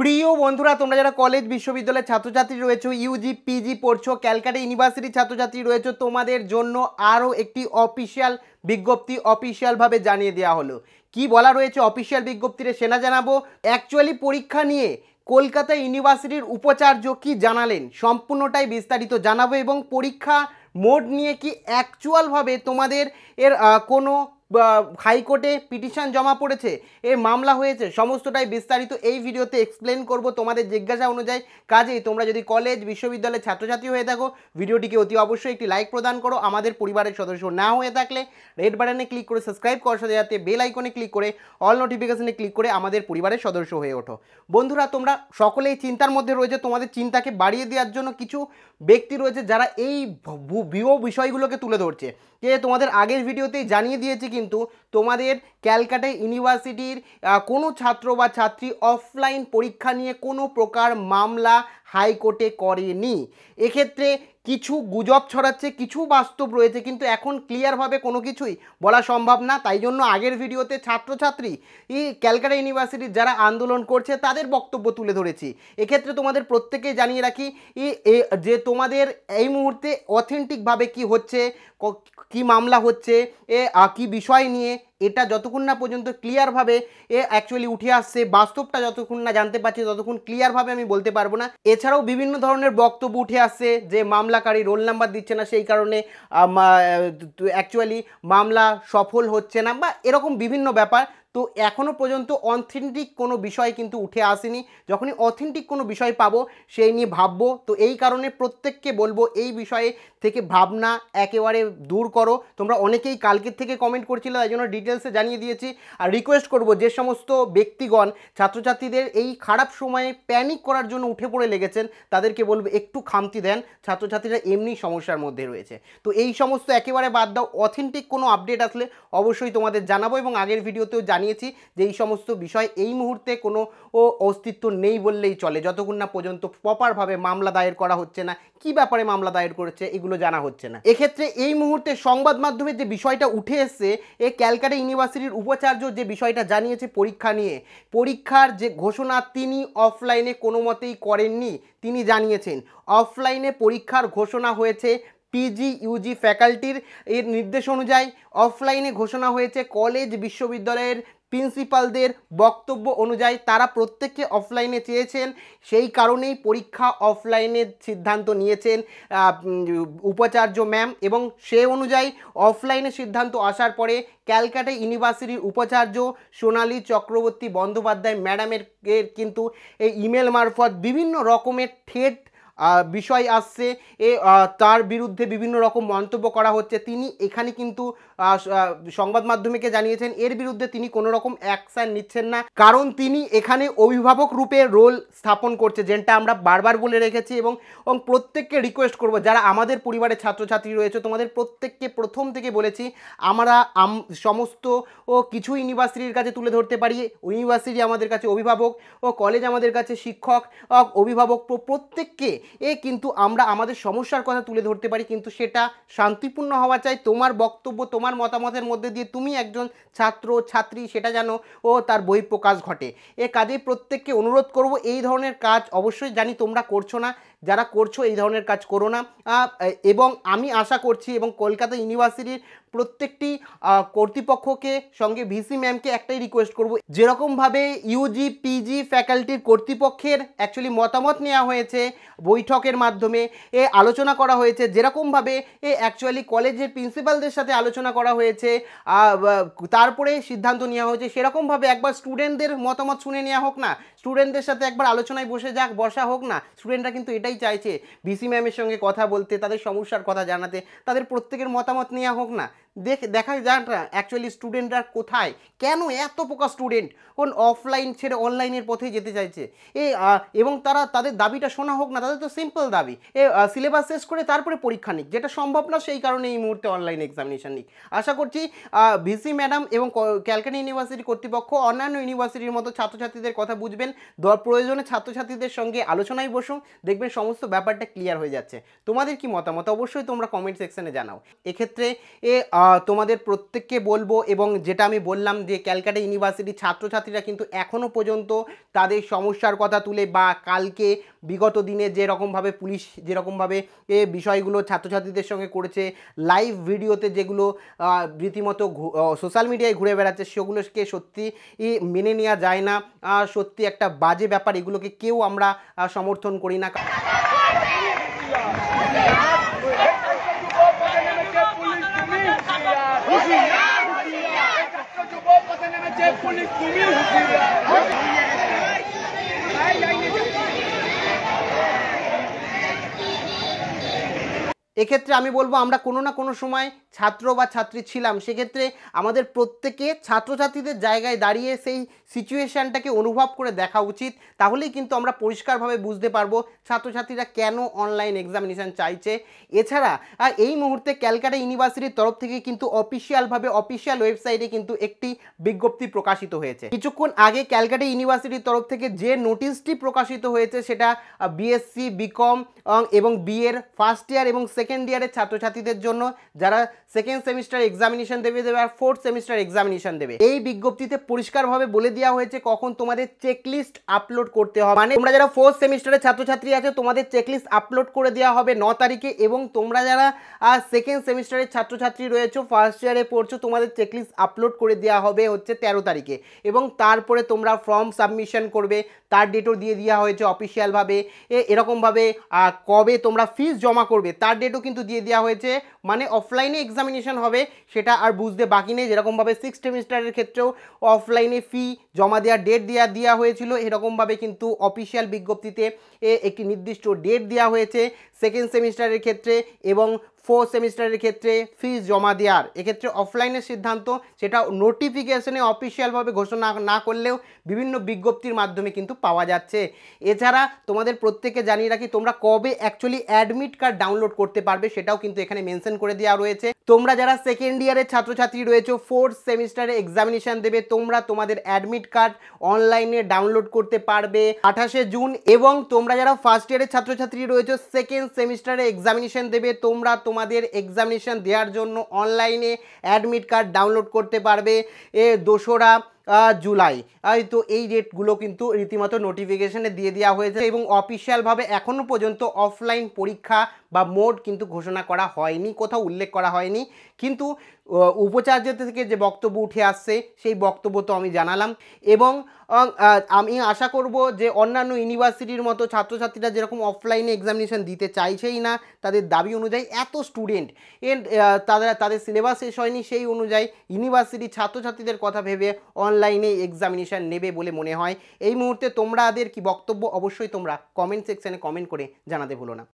প্রিয় বন্ধুরা তোমরা যারা কলেজ বিশ্ববিদ্যালয়ের ছাত্রছাত্রী রয়েছে ইউজি পিজি পড়ছো ক্যালকাটা ইউনিভার্সিটির ছাত্রছাত্রী রয়েছে তোমাদের জন্য আরও একটি অফিসিয়াল বিজ্ঞপ্তি অফিসিয়ালভাবে জানিয়ে দেওয়া হলো কি বলা রয়েছে অফিসিয়াল বিজ্ঞপ্তিতে সেনা জানাবো অ্যাকচুয়ালি পরীক্ষা নিয়ে কলকাতা ইউনিভার্সিটির উপাচার্য কি জানালেন সম্পূর্ণটাই বিস্তারিত জানাবো এবং পরীক্ষা মোড নিয়ে কি অ্যাকচুয়ালভাবে তোমাদের এর কোনো হাইকোর্টে পিটিশন জমা পড়েছে এ মামলা হয়েছে সমস্তটাই বিস্তারিত এই ভিডিওতে এক্সপ্লেন করব তোমাদের জিজ্ঞাসা অনুযায়ী কাজেই তোমরা যদি কলেজ বিশ্ববিদ্যালয়ের ছাত্রছাত্রী হয়ে থাকো ভিডিওটিকে অতি অবশ্যই একটি লাইক প্রদান করো আমাদের পরিবারের সদস্য না হয়ে থাকলে রেড বাটনে ক্লিক করে সাবস্ক্রাইব করার সাথে সাথে বেল আইকনে ক্লিক করে অল নোটিফিকেশনে ক্লিক করে আমাদের পরিবারের সদস্য হয়ে ওঠো বন্ধুরা তোমরা সকলেই চিন্তার মধ্যে রয়েছে তোমাদের চিন্তাকে বাড়িয়ে দেওয়ার জন্য কিছু ব্যক্তি রয়েছে যারা এই বিয় বিষয়গুলোকে তুলে ধরছে যে তোমাদের আগের ভিডিওতেই জানিয়ে দিয়েছে কিন্তু তোমাদের ক্যালকাটা ইউনিভার্সিটির কোনো ছাত্র বা ছাত্রী অফলাইন পরীক্ষা নিয়ে কোনো প্রকার মামলা হাইকোর্টে করেনি এক্ষেত্রে কিছু গুজব ছড়াচ্ছে কিছু বাস্তব রয়েছে কিন্তু এখন ক্লিয়ারভাবে কোনো কিছুই বলা সম্ভব না তাই জন্য আগের ভিডিওতে ছাত্রছাত্রী ই ক্যালকাটা ইউনিভার্সিটির যারা আন্দোলন করছে তাদের বক্তব্য তুলে ধরেছি এক্ষেত্রে তোমাদের প্রত্যেকেই জানিয়ে রাখি যে তোমাদের এই মুহূর্তে অথেন্টিকভাবে কি হচ্ছে কি মামলা হচ্ছে এ কী বিষয় নিয়ে এটা যতক্ষণ না পর্যন্ত ক্লিয়ারভাবে এ অ্যাকচুয়ালি উঠে আসছে বাস্তবটা যতক্ষণ না জানতে পারছি ততক্ষণ ক্লিয়ারভাবে আমি বলতে পারবো না এছাড়াও বিভিন্ন ধরনের বক্তব্য উঠে আসছে যে মামলাকারী রোল নাম্বার দিচ্ছে না সেই কারণে অ্যাকচুয়ালি মামলা সফল হচ্ছে না বা এরকম বিভিন্ন ব্যাপার তো এখনও পর্যন্ত অথেন্টিক কোনো বিষয় কিন্তু উঠে আসেনি যখনই অথেন্টিক কোনো বিষয় পাবো সেই নিয়ে ভাববো তো এই কারণে প্রত্যেককে বলবো এই বিষয়ে থেকে ভাবনা একেবারে দূর করো তোমরা অনেকেই কালকের থেকে কমেন্ট করছিলে তাই জন্য ডিটেলসে জানিয়ে দিয়েছি আর রিকোয়েস্ট করব যে সমস্ত ব্যক্তিগণ ছাত্রছাত্রীদের এই খারাপ সময়ে প্যানিক করার জন্য উঠে পড়ে লেগেছেন তাদেরকে বলবো একটু খামতি দেন ছাত্রছাত্রীরা এমনি সমস্যার মধ্যে রয়েছে তো এই সমস্ত একেবারে বাদ দাও অথেন্টিক কোনো আপডেট আসলে অবশ্যই তোমাদের জানাবো এবং আগের ভিডিওতেও জানিয়ে জানিয়েছি যে এই সমস্ত বিষয় এই মুহূর্তে কোনো ও অস্তিত্ব নেই বললেই চলে যতক্ষণ না পর্যন্ত প্রপারভাবে মামলা দায়ের করা হচ্ছে না কি ব্যাপারে মামলা দায়ের করেছে এগুলো জানা হচ্ছে না এক্ষেত্রে এই মুহূর্তে সংবাদ মাধ্যমে যে বিষয়টা উঠে এসছে এ ক্যালকাটা ইউনিভার্সিটির উপাচার্য যে বিষয়টা জানিয়েছে পরীক্ষা নিয়ে পরীক্ষার যে ঘোষণা তিনি অফলাইনে কোনো মতেই করেননি তিনি জানিয়েছেন অফলাইনে পরীক্ষার ঘোষণা হয়েছে পিজি ইউজি ফ্যাকাল্টির এর নির্দেশ অনুযায়ী অফলাইনে ঘোষণা হয়েছে কলেজ বিশ্ববিদ্যালয়ের প্রিন্সিপালদের বক্তব্য অনুযায়ী তারা প্রত্যেককে অফলাইনে চেয়েছেন সেই কারণেই পরীক্ষা অফলাইনের সিদ্ধান্ত নিয়েছেন উপাচার্য ম্যাম এবং সে অনুযায়ী অফলাইনে সিদ্ধান্ত আসার পরে ক্যালকাটা ইউনিভার্সিটির উপাচার্য সোনালী চক্রবর্তী বন্দ্যোপাধ্যায় ম্যাডামের কিন্তু এই ইমেল মারফত বিভিন্ন রকমের ঠেট বিষয় আসছে এ তার বিরুদ্ধে বিভিন্ন রকম মন্তব্য করা হচ্ছে তিনি এখানে কিন্তু সংবাদ মাধ্যমেকে জানিয়েছেন এর বিরুদ্ধে তিনি কোনো রকম অ্যাকশান নিচ্ছেন না কারণ তিনি এখানে অভিভাবক রূপে রোল স্থাপন করছে যেটা আমরা বারবার বলে রেখেছি এবং এবং প্রত্যেককে রিকোয়েস্ট করব যারা আমাদের পরিবারের ছাত্রছাত্রী রয়েছে তোমাদের প্রত্যেককে প্রথম থেকে বলেছি আমরা সমস্ত ও কিছু ইউনিভার্সিটির কাছে তুলে ধরতে পারি ইউনিভার্সিটি আমাদের কাছে অভিভাবক ও কলেজ আমাদের কাছে শিক্ষক অভিভাবক প্রত্যেককে এ কিন্তু আমরা আমাদের সমস্যার কথা তুলে ধরতে পারি কিন্তু সেটা শান্তিপূর্ণ হওয়া চাই তোমার বক্তব্য তোমার তোমার মতামতের মধ্যে দিয়ে তুমি একজন ছাত্র ছাত্রী সেটা যেন ও তার বই প্রকাশ ঘটে এ কাজে প্রত্যেককে অনুরোধ করব এই ধরনের কাজ অবশ্যই জানি তোমরা করছো না যারা করছো এই ধরনের কাজ করো না এবং আমি আশা করছি এবং কলকাতা ইউনিভার্সিটির প্রত্যেকটি কর্তৃপক্ষকে সঙ্গে ভিসি ম্যামকে একটাই রিকোয়েস্ট করব যেরকমভাবে ইউজি পিজি ফ্যাকাল্টির কর্তৃপক্ষের অ্যাকচুয়ালি মতামত নেওয়া হয়েছে বৈঠকের মাধ্যমে এ আলোচনা করা হয়েছে যেরকমভাবে এ অ্যাকচুয়ালি কলেজের প্রিন্সিপালদের সাথে আলোচনা করা হয়েছে তারপরে সিদ্ধান্ত নেওয়া হয়েছে সেরকমভাবে একবার স্টুডেন্টদের মতামত শুনে নেওয়া হোক না স্টুডেন্টদের সাথে একবার আলোচনায় বসে যাক বসা হোক না স্টুডেন্টরা কিন্তু এটাই সবাই চাইছে ভিসি ম্যামের সঙ্গে কথা বলতে তাদের সমস্যার কথা জানাতে তাদের প্রত্যেকের মতামত নেওয়া হোক না দেখা যাক না অ্যাকচুয়ালি স্টুডেন্টরা কোথায় কেন এত প্রকার স্টুডেন্ট কোন অফলাইন ছেড়ে অনলাইনের পথে যেতে চাইছে এ এবং তারা তাদের দাবিটা শোনা হোক না তাদের তো সিম্পল দাবি এ সিলেবাস শেষ করে তারপরে পরীক্ষা নিক যেটা সম্ভব না সেই কারণে এই মুহূর্তে অনলাইন এক্সামিনেশান নিক আশা করছি ভিসি ম্যাডাম এবং ক্যালকাটা ইউনিভার্সিটি কর্তৃপক্ষ অন্যান্য ইউনিভার্সিটির মতো ছাত্রছাত্রীদের কথা বুঝবেন প্রয়োজনে ছাত্রছাত্রীদের সঙ্গে আলোচনায় বসুন দেখবেন সমস্ত ব্যাপারটা ক্লিয়ার হয়ে যাচ্ছে তোমাদের কি মতামত অবশ্যই তোমরা কমেন্ট সেকশনে জানাও এক্ষেত্রে এ তোমাদের প্রত্যেককে বলবো এবং যেটা আমি বললাম যে ক্যালকাটা ইউনিভার্সিটির ছাত্রছাত্রীরা কিন্তু এখনও পর্যন্ত তাদের সমস্যার কথা তুলে বা কালকে বিগত দিনে যেরকমভাবে পুলিশ যেরকমভাবে এ বিষয়গুলো ছাত্রছাত্রীদের সঙ্গে করেছে লাইভ ভিডিওতে যেগুলো রীতিমতো সোশ্যাল মিডিয়ায় ঘুরে বেড়াচ্ছে সেগুলোকে সত্যি মেনে নেওয়া যায় না সত্যি একটা বাজে ব্যাপার এগুলোকে কেউ আমরা সমর্থন করি না যে তুমি এক্ষেত্রে আমি বলবো আমরা কোনো না কোনো সময় ছাত্র বা ছাত্রী ছিলাম সেক্ষেত্রে আমাদের প্রত্যেকে ছাত্রছাত্রীদের জায়গায় দাঁড়িয়ে সেই সিচুয়েশানটাকে অনুভব করে দেখা উচিত তাহলেই কিন্তু আমরা পরিষ্কারভাবে বুঝতে পারবো ছাত্রছাত্রীরা কেন অনলাইন এক্সামিনেশান চাইছে এছাড়া এই মুহূর্তে ক্যালকাটা ইউনিভার্সিটির তরফ থেকে কিন্তু অফিসিয়ালভাবে অফিসিয়াল ওয়েবসাইটে কিন্তু একটি বিজ্ঞপ্তি প্রকাশিত হয়েছে কিছুক্ষণ আগে ক্যালকাটা ইউনিভার্সিটির তরফ থেকে যে নোটিশটি প্রকাশিত হয়েছে সেটা বিএসসি বিকম এবং বিএর ফার্স্ট ইয়ার এবং সেকেন্ড ইয়ারের ছাত্রছাত্রীদের জন্য যারা সেকেন্ড সেমিস্টার এক্সামিনেশন দেবে দেবে আর ফোর্থ সেমিস্টার এক্সামিনেশন দেবে এই বিজ্ঞপ্তিতে পরিষ্কারভাবে বলে দেওয়া হয়েছে কখন তোমাদের চেকলিস্ট আপলোড করতে হবে মানে তোমরা যারা ফোর্থ সেমিস্টারের ছাত্রছাত্রী আছে তোমাদের চেকলিস্ট আপলোড করে দেওয়া হবে ন তারিখে এবং তোমরা যারা সেকেন্ড সেমিস্টারের ছাত্রছাত্রী রয়েছে ফার্স্ট ইয়ারে পড়ছো তোমাদের চেকলিস্ট আপলোড করে দেওয়া হবে হচ্ছে তেরো তারিখে এবং তারপরে তোমরা ফর্ম সাবমিশন করবে তার ডেটও দিয়ে দেওয়া হয়েছে অফিসিয়ালভাবে এরকমভাবে কবে তোমরা ফিস জমা করবে তার ডেটও কিন্তু দিয়ে দেওয়া হয়েছে মানে অফলাইনে এক্সামিনেশন হবে সেটা আর বুঝতে বাকি নেই যেরকমভাবে সিক্স সেমিস্টারের ক্ষেত্রেও অফলাইনে ফি জমা দেওয়ার ডেট দেওয়া দেওয়া হয়েছিল এরকমভাবে কিন্তু অফিসিয়াল বিজ্ঞপ্তিতে একটি নির্দিষ্ট ডেট দেওয়া হয়েছে সেকেন্ড সেমিস্টারের ক্ষেত্রে এবং ফোর্থ সেমিস্টারের ক্ষেত্রে ফিস জমা দেওয়ার এক্ষেত্রে অফলাইনের সিদ্ধান্ত সেটা নোটিফিকেশনে অফিসিয়ালভাবে ঘোষণা না করলেও বিভিন্ন বিজ্ঞপ্তির মাধ্যমে কিন্তু পাওয়া যাচ্ছে এছাড়া তোমাদের প্রত্যেকে জানিয়ে রাখি তোমরা কবে অ্যাকচুয়ালি অ্যাডমিট কার্ড ডাউনলোড করতে পারবে সেটাও কিন্তু এখানে মেনশন করে দেওয়া রয়েছে তোমরা যারা সেকেন্ড ইয়ারের ছাত্রছাত্রী রয়েছে ফোর্থ সেমিস্টারে এক্সামিনেশান দেবে তোমরা তোমাদের অ্যাডমিট কার্ড অনলাইনে ডাউনলোড করতে পারবে আঠাশে জুন এবং তোমরা যারা ফার্স্ট ইয়ারের ছাত্রছাত্রী রয়েছে সেকেন্ড সেমিস্টারে এক্সামিনেশান দেবে তোমরা তোমাদের এক্সামিনেশান দেওয়ার জন্য অনলাইনে অ্যাডমিট কার্ড ডাউনলোড করতে পারবে এ দোসরা জুলাই তো এই ডেটগুলো কিন্তু রীতিমতো নোটিফিকেশানে দিয়ে দেওয়া হয়েছে এবং অফিসিয়ালভাবে এখনও পর্যন্ত অফলাইন পরীক্ষা বা মোড কিন্তু ঘোষণা করা হয়নি কোথাও উল্লেখ করা হয়নি কিন্তু উপাচার্য থেকে যে বক্তব্য উঠে আসছে সেই বক্তব্য তো আমি জানালাম এবং আমি আশা করব যে অন্যান্য ইউনিভার্সিটির মতো ছাত্রছাত্রীরা যেরকম অফলাইনে এক্সামিনেশান দিতে চাইছেই না তাদের দাবি অনুযায়ী এত স্টুডেন্ট এর তাদের তাদের সিলেবাস শেষ হয়নি সেই অনুযায়ী ইউনিভার্সিটির ছাত্রছাত্রীদের কথা ভেবে অন অনলাইনে এক্সামিনেশান নেবে বলে মনে হয় এই মুহূর্তে তোমাদের কি বক্তব্য অবশ্যই তোমরা কমেন্ট সেকশানে কমেন্ট করে জানাতে ভুলো না